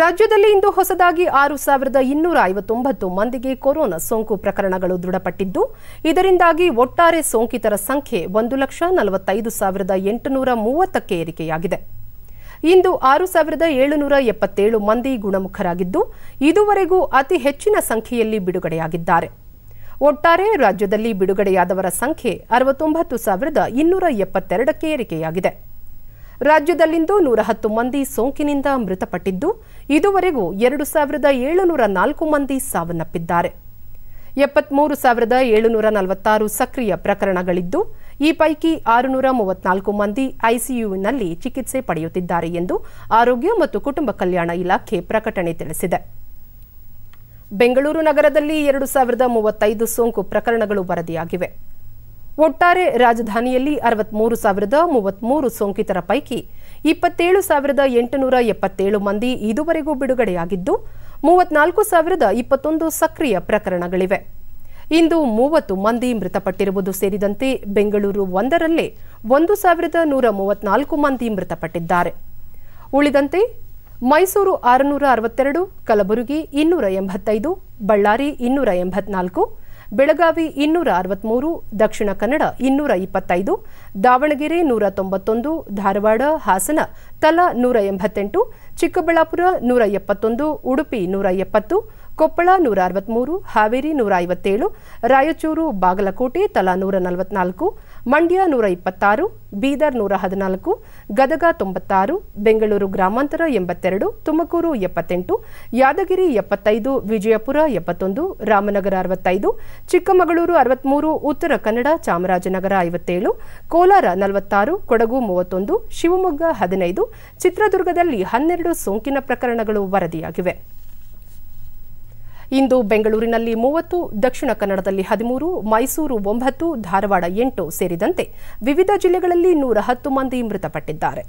ರಾಜ್ಯದಲ್ಲಿ ಇಂದು ಹೊಸದಾಗಿ ಆರು ಸಾವಿರದ ಇನ್ನೂರ ಐವತ್ತೊಂಬತ್ತು ಮಂದಿಗೆ ಕೊರೋನಾ ಸೋಂಕು ಪ್ರಕರಣಗಳು ದೃಢಪಟ್ಟಿದ್ದು ಇದರಿಂದಾಗಿ ಒಟ್ಟಾರೆ ಸೋಂಕಿತರ ಸಂಖ್ಯೆ ಒಂದು ಲಕ್ಷ ನಲವತ್ತೈದು ಸಾವಿರದ ಎಂಟುನೂರ ಮೂವತ್ತಕ್ಕೆ ಏರಿಕೆಯಾಗಿದೆ ಇಂದು ಆರು ಸಾವಿರದ ಏಳುನೂರ ಎಪ್ಪತ್ತೇಳು ಮಂದಿ ಗುಣಮುಖರಾಗಿದ್ದು ಇದುವರೆಗೂ ಅತಿ ಹೆಚ್ಚಿನ ಸಂಖ್ಯೆಯಲ್ಲಿ ಬಿಡುಗಡೆಯಾಗಿದ್ದಾರೆ ಒಟ್ಟಾರೆ ರಾಜ್ಯದಲ್ಲಿ ಬಿಡುಗಡೆಯಾದವರ ಸಂಖ್ಯೆ ಅರವತ್ತೊಂಬತ್ತು ಸಾವಿರದ ಇನ್ನೂರ ಎಪ್ಪತ್ತೆರಡಕ್ಕೆ ಏರಿಕೆಯಾಗಿದೆ ರಾಜ್ಯದಲ್ಲಿಂದು ನೂರ ಹತ್ತು ಮಂದಿ ಸೋಂಕಿನಿಂದ ಮೃತಪಟ್ಟಿದ್ದು ಇದುವರೆಗೂ ಎರಡು ಸಾವಿರದ ಏಳುನೂರ ನಾಲ್ಕು ಮಂದಿ ಸಾವನ್ನಪ್ಪಿದ್ದಾರೆ ಎಪ್ಪತ್ಮೂರು ಸಾವಿರದ ಏಳುನೂರ ನಲವತ್ತಾರು ಸಕ್ರಿಯ ಪ್ರಕರಣಗಳಿದ್ದು ಈ ಪೈಕಿ ಆರುನೂರ ಮೂವತ್ನಾಲ್ಕು ಮಂದಿ ಐಸಿಯುನಲ್ಲಿ ಚಿಕಿತ್ಸೆ ಪಡೆಯುತ್ತಿದ್ದಾರೆ ಎಂದು ಆರೋಗ್ಯ ಮತ್ತು ಕುಟುಂಬ ಕಲ್ಯಾಣ ಇಲಾಖೆ ಪ್ರಕಟಣೆ ತಿಳಿಸಿದೆ ಬೆಂಗಳೂರು ನಗರದಲ್ಲಿ ಎರಡು ಸಾವಿರದ ಮೂವತ್ತೈದು ಸೋಂಕು ಪ್ರಕರಣಗಳು ವರದಿಯಾಗಿವೆ ಒಟ್ಟಾರೆ ರಾಜಧಾನಿಯಲ್ಲಿ ಅರವತ್ಮೂರು ಸಾವಿರದ ಮೂವತ್ಮೂರು ಸೋಂಕಿತರ ಪೈಕಿ ಇಪ್ಪತ್ತೇಳು ಸಾವಿರದ ಎಂಟುನೂರ ಎಪ್ಪತ್ತೇಳು ಮಂದಿ ಇದುವರೆಗೂ ಬಿಡುಗಡೆಯಾಗಿದ್ದು ಮೂವತ್ನಾಲ್ಕು ಸಾವಿರದ ಇಪ್ಪತ್ತೊಂದು ಸಕ್ರಿಯ ಪ್ರಕರಣಗಳಿವೆ ಇಂದು ಮೂವತ್ತು ಮಂದಿ ಮೃತಪಟ್ಟಿರುವುದು ಸೇರಿದಂತೆ ಬೆಂಗಳೂರು ಒಂದರಲ್ಲೇ ಒಂದು ಸಾವಿರದ ನೂರ ಮೂವತ್ನಾಲ್ಕು ಮಂದಿ ಮೃತಪಟ್ಟಿದ್ದಾರೆ ಉಳಿದಂತೆ ಮೈಸೂರು ಆರುನೂರ ಅರವತ್ತೆರಡು ಕಲಬುರಗಿ ಇನ್ನೂರ ಎಂಬತ್ತೈದು ಬಳ್ಳಾರಿ ಇನ್ನೂರ ಎಂಬತ್ನಾಲ್ಕು ಬೆಳಗಾವಿ ಇನ್ನೂರ ಅರವತ್ಮೂರು ದಕ್ಷಿಣ ಕನ್ನಡ ಇನ್ನೂರ ಇಪ್ಪತ್ತೈದು ದಾವಣಗೆರೆ ನೂರ ತೊಂಬತ್ತೊಂದು ಧಾರವಾಡ ಹಾಸನ ತಲಾ ನೂರ ಎಂಬತ್ತೆಂಟು ಚಿಕ್ಕಬಳ್ಳಾಪುರ ನೂರ ಎಪ್ಪತ್ತೊಂದು ಉಡುಪಿ ನೂರ ಎಪ್ಪತ್ತು ಕೊಪ್ಪಳ ನೂರ ಅರವತ್ಮೂರು ಹಾವೇರಿ ನೂರ ಐವತ್ತೇಳು ರಾಯಚೂರು ಬಾಗಲಕೋಟೆ ತಲಾ ನೂರ ನಲವತ್ನಾಲ್ಕು ಮಂಡ್ಯ ನೂರ ಇಪ್ಪತ್ತಾರು ಬೀದರ್ ನೂರ ಹದಿನಾಲ್ಕು ಗದಗ ತೊಂಬತ್ತಾರು ಬೆಂಗಳೂರು ಗ್ರಾಮಾಂತರ ಎಂಬತ್ತೆರಡು ತುಮಕೂರು ಎಪ್ಪತ್ತೆಂಟು ಯಾದಗಿರಿ ಎಪ್ಪತ್ತೈದು ವಿಜಯಪುರ ಎಪ್ಪತ್ತೊಂದು ರಾಮನಗರ ಅರವತ್ತೈದು ಚಿಕ್ಕಮಗಳೂರು ಅರವತ್ಮೂರು ಉತ್ತರ ಕನ್ನಡ ಚಾಮರಾಜನಗರ ಐವತ್ತೇಳು ಕೋಲಾರ ನಲವತ್ತಾರು ಕೊಡಗು ಮೂವತ್ತೊಂದು ಶಿವಮೊಗ್ಗ ಹದಿನೈದು ಚಿತ್ರದುರ್ಗದಲ್ಲಿ ಹನ್ನೆರಡು ಸೋಂಕಿನ ಪ್ರಕರಣಗಳು ವರದಿಯಾಗಿವೆ ಇಂದು ಬೆಂಗಳೂರಿನಲ್ಲಿ ಮೂವತ್ತು ದಕ್ಷಿಣ ಕನ್ನಡದಲ್ಲಿ ಹದಿಮೂರು ಮೈಸೂರು ಒಂಬತ್ತು ಧಾರವಾಡ ಎಂಟು ಸೇರಿದಂತೆ ವಿವಿಧ ಜಿಲ್ಲೆಗಳಲ್ಲಿ ನೂರ ಹತ್ತು ಮಂದಿ ಮೃತಪಟ್ಟಿದ್ದಾರೆ